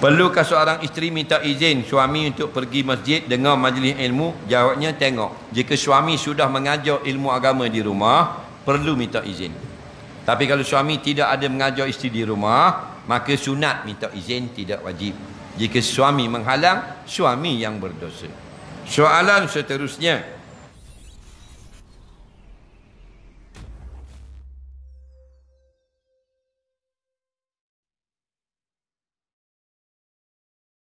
Perlukah seorang isteri minta izin suami untuk pergi masjid dengan majlis ilmu? Jawabnya tengok. Jika suami sudah mengajar ilmu agama di rumah, perlu minta izin. Tapi kalau suami tidak ada mengajar isteri di rumah, maka sunat minta izin tidak wajib. Jika suami menghalang, suami yang berdosa. Soalan seterusnya.